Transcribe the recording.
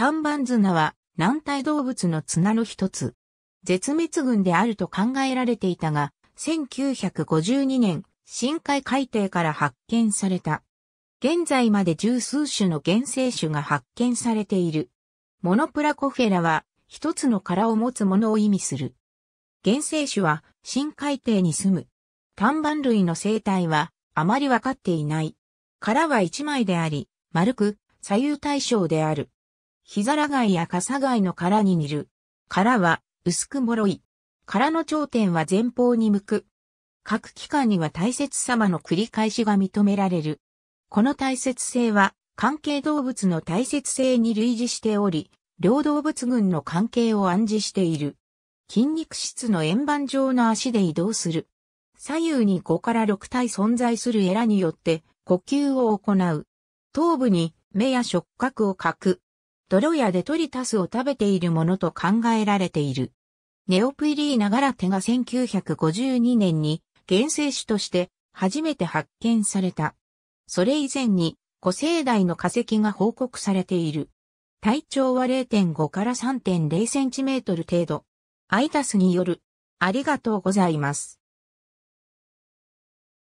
短板綱は軟体動物の綱の一つ。絶滅群であると考えられていたが、1952年、深海海底から発見された。現在まで十数種の原生種が発見されている。モノプラコフェラは一つの殻を持つものを意味する。原生種は深海底に住む。単板類の生態はあまりわかっていない。殻は一枚であり、丸く左右対称である。ヒザラ貝やカサ貝の殻に似る。殻は薄く脆い。殻の頂点は前方に向く。各機関には大切様の繰り返しが認められる。この大切性は関係動物の大切性に類似しており、両動物群の関係を暗示している。筋肉質の円盤状の足で移動する。左右に5から6体存在するエラによって呼吸を行う。頭部に目や触覚を書く。泥屋でトリタスを食べているものと考えられている。ネオプイリーナガラテが1952年に原生種として初めて発見された。それ以前に古生代の化石が報告されている。体長は0.5から3.0センチメートル程度。アイタスによる。ありがとうございます。